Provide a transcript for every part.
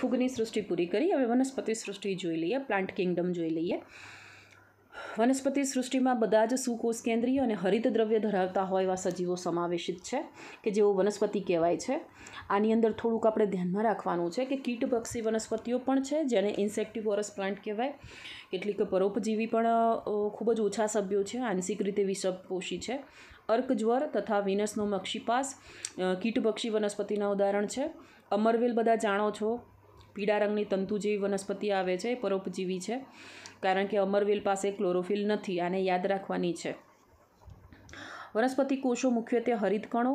ફૂગની સૃષ્ટિ પૂરી કરી હવે વનસ્પતિ સૃષ્ટિ જોઈ લઈએ પ્લાન્ટ કિંગડમ જોઈ લઈએ વનસ્પતિ સૃષ્ટિમાં બધા જ સુકોષ કેન્દ્રીય અને હરિત દ્રવ્ય ધરાવતા હોય એવા સજીવો સમાવેશિત છે કે જેઓ વનસ્પતિ કહેવાય છે આની અંદર થોડુંક આપણે ધ્યાનમાં રાખવાનું છે કે કીટભક્ષી વનસ્પતિઓ પણ છે જેને ઇન્સેક્ટિવોરસ પ્લાન્ટ કહેવાય કેટલીક પરોપજીવી પણ ખૂબ જ ઓછા સભ્યો છે આંશિક રીતે વિષપોષી છે અર્કજ્વર તથા વિનસનો મક્ષીપાસ કીટભક્ષી વનસ્પતિના ઉદાહરણ છે અમરવેલ બધા જાણો છો પીળા રંગની તંતુ જેવી વનસ્પતિ આવે છે એ પરોપજીવી છે કારણ કે અમરવેલ પાસે ક્લોરોફિલ નથી આને યાદ રાખવાની છે વનસ્પતિ કોષો મુખ્યત્વે હરિતકણો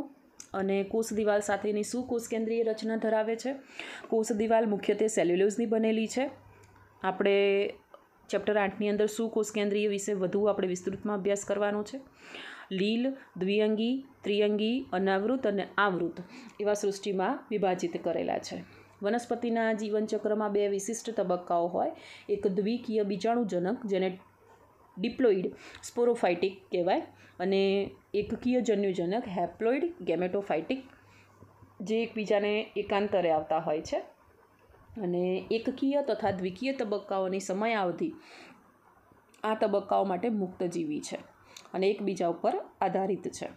અને કોષ દિવાલ સાથેની સુકોષ કેન્દ્રીય રચના ધરાવે છે કોષ દિવાલ મુખ્યત્વે સેલ્યુલોઝની બનેલી છે આપણે ચેપ્ટર આઠની અંદર સુકોષ કેન્દ્રીય વિશે વધુ આપણે વિસ્તૃતમાં અભ્યાસ કરવાનો છે લીલ દ્વિઅંગી ત્રિઅંગી અનાવૃત અને આવૃત એવા સૃષ્ટિમાં વિભાજિત કરેલા છે વનસ્પતિના જીવનચક્રમાં બે વિશિષ્ટ તબક્કાઓ હોય એક દ્વિકીય બીજાણુજનક જેને ડિપ્લોઇડ સ્પોરોફાઇટિક કહેવાય અને એકકીય જન્યુજનક હેપ્લોઇડ ગેમેટોફાઇટિક જે એકબીજાને એકાંતરે આવતા હોય છે અને એકકીય તથા દ્વિકીય તબક્કાઓની સમયાવધિ આ તબક્કાઓ માટે મુક્તજીવી છે અને એકબીજા ઉપર આધારિત છે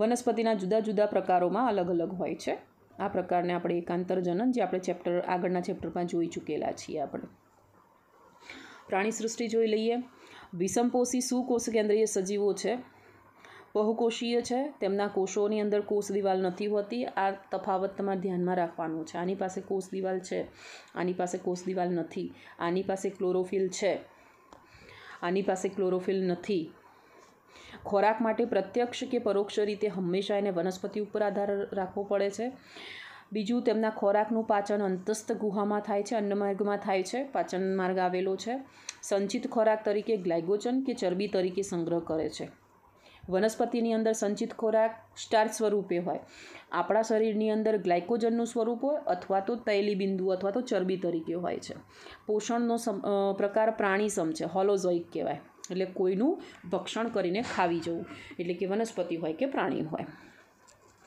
વનસ્પતિના જુદા જુદા પ્રકારોમાં અલગ અલગ હોય છે આ પ્રકારને આપણે એકાંતરજનન જે આપણે ચેપ્ટર આગળના ચેપ્ટરમાં જોઈ ચૂકેલા છીએ આપણે પ્રાણી સૃષ્ટિ જોઈ લઈએ વિષમપોષી સુકોષ કેન્દ્રીય સજીવો છે બહુકોષીય છે તેમના કોષોની અંદર કોષ દિવાલ નથી હોતી આ તફાવત તમારે ધ્યાનમાં રાખવાનું છે આની પાસે કોષ દિવાલ છે આની પાસે કોષ દિવાલ નથી આની પાસે ક્લોરોફિલ છે આની પાસે ક્લોરોફિલ નથી ખોરાક માટે પ્રત્યક્ષ કે પરોક્ષ રીતે હંમેશા એને વનસ્પતિ ઉપર આધાર રાખવો પડે છે બીજું તેમના ખોરાકનું પાચન અંતસ્થ ગુહામાં થાય છે અન્નમાર્ગમાં થાય છે પાચન માર્ગ આવેલો છે સંચિત ખોરાક તરીકે ગ્લાયકોજન કે ચરબી તરીકે સંગ્રહ કરે છે વનસ્પતિની અંદર સંચિત ખોરાક સ્ટાર્ચ સ્વરૂપે હોય આપણા શરીરની અંદર ગ્લાયકોજનનું સ્વરૂપ હોય અથવા તો તૈલી બિંદુ અથવા તો ચરબી તરીકે હોય છે પોષણનો પ્રકાર પ્રાણીસમ છે હોલોઝોઇક કહેવાય એટલે કોઈનું ભક્ષણ કરીને ખાવી જવું એટલે કે વનસ્પતિ હોય કે પ્રાણી હોય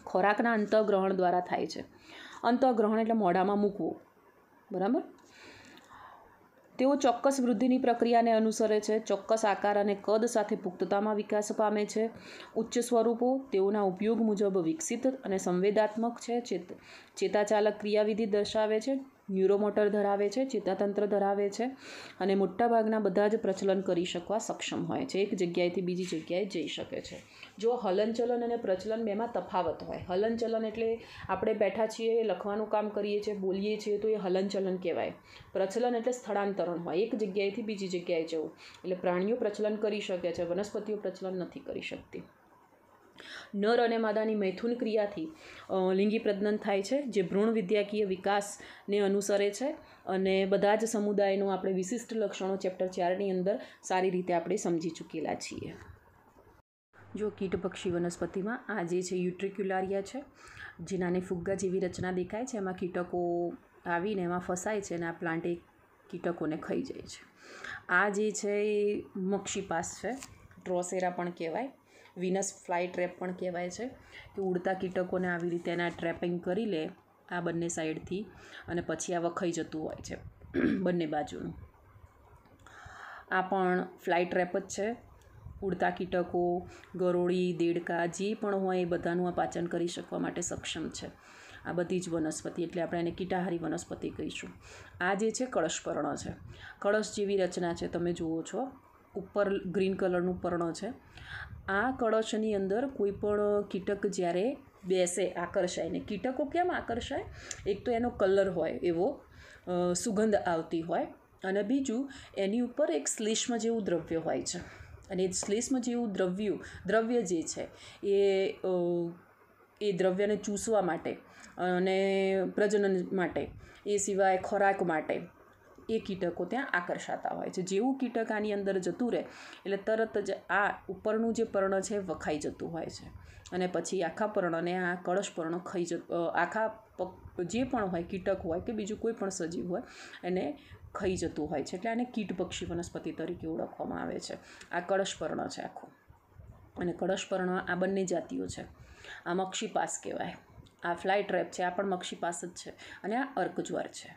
ખોરાકના અંતઃગ્રહણ દ્વારા થાય છે અંતઃગ્રહણ એટલે મોઢામાં મૂકવું બરાબર તેઓ ચોક્કસ વૃદ્ધિની પ્રક્રિયાને અનુસરે છે ચોક્કસ આકાર અને કદ સાથે પુખ્તતામાં વિકાસ પામે છે ઉચ્ચ સ્વરૂપો તેઓના ઉપયોગ મુજબ વિકસિત અને સંવેદાત્મક છે ચેત ચેતાચાલક ક્રિયાવિધિ દર્શાવે છે ન્યુરોમોટર ધરાવે છે ચેતાતંત્ર ધરાવે છે અને મોટાભાગના બધા જ પ્રચલન કરી શકવા સક્ષમ હોય છે એક જગ્યાએથી બીજી જગ્યાએ જઈ શકે છે જો હલનચલન અને પ્રચલન બેમાં તફાવત હોય હલનચલન એટલે આપણે બેઠા છીએ લખવાનું કામ કરીએ છીએ બોલીએ છીએ તો એ હલનચલન કહેવાય પ્રચલન એટલે સ્થળાંતરણ હોય એક જગ્યાએથી બીજી જગ્યાએ જવું એટલે પ્રાણીઓ પ્રચલન કરી શકે છે વનસ્પતિઓ પ્રચલન નથી કરી શકતી નર અને માદાની મૈથુન ક્રિયાથી લિંગી પ્રજનન થાય છે જે ભ્રૂણ વિદ્યાકીય વિકાસને અનુસરે છે અને બધા જ સમુદાયનું આપણે વિશિષ્ટ લક્ષણો ચેપ્ટર ચારની અંદર સારી રીતે આપણે સમજી ચૂકેલા છીએ જો કીટભક્ષી વનસ્પતિમાં આ જે છે યુટ્રિક્યુલારિયા છે જે નાની ફુગ્ગા જેવી રચના દેખાય છે એમાં કીટકો આવીને એમાં ફસાય છે અને આ પ્લાન્ટે કીટકોને ખાઈ જાય છે આ જે છે એ મક્ષીપાસ છે ટ્રોસેરા પણ કહેવાય વિનસ ફ્લાય ટ્રેપ પણ કહેવાય છે કે ઉડતા કીટકોને આવી રીતે એના ટ્રેપિંગ કરી લે આ બંને સાઈડથી અને પછી આ વખાઈ જતું હોય છે બંને બાજુનું આ પણ ફ્લાઇટ ટ્રેપ જ છે ઉડતા કીટકો ગરોળી દેડકા જે પણ હોય એ બધાનું આ પાચન કરી શકવા માટે સક્ષમ છે આ બધી જ વનસ્પતિ એટલે આપણે એને કીટાહારી વનસ્પતિ કહીશું આ જે છે કળશ પર્ણ છે કળશ જેવી રચના છે તમે જુઓ છો ઉપર ગ્રીન કલરનું પર્ણ છે આ કળશની અંદર કોઈ પણ કીટક જ્યારે બેસે આકર્ષાય ને કીટકો કેમ આકર્ષાય એક તો એનો કલર હોય એવો સુગંધ આવતી હોય અને બીજું એની ઉપર એક શ્લેષ્મ જેવું દ્રવ્ય હોય છે અને એ શ્લેષ્મ જેવું દ્રવ્ય દ્રવ્ય જે છે એ એ દ્રવ્યને ચૂસવા માટે અને પ્રજનન માટે એ સિવાય ખોરાક માટે એ કીટકો ત્યાં આકર્ષાતા હોય છે જેવું કીટક આની અંદર જતું રહે એટલે તરત જ આ ઉપરનું જે પર્ણ છે વખાઈ જતું હોય છે અને પછી આખા પર્ણને આ કળશ પર્ણ ખાઈ જ આખા જે પણ હોય કીટક હોય કે બીજું કોઈ પણ સજીવ હોય એને ખાઈ જતું હોય છે એટલે આને કીટપક્ષી વનસ્પતિ તરીકે ઓળખવામાં આવે છે આ કળશપર્ણ છે આખું અને કળશપર્ણ આ બંને જાતિઓ છે આ મક્ષીપાસ કહેવાય આ ફ્લાય ટ્રેપ છે આ પણ મક્ષીપાસ જ છે અને આ અર્કજ્વર છે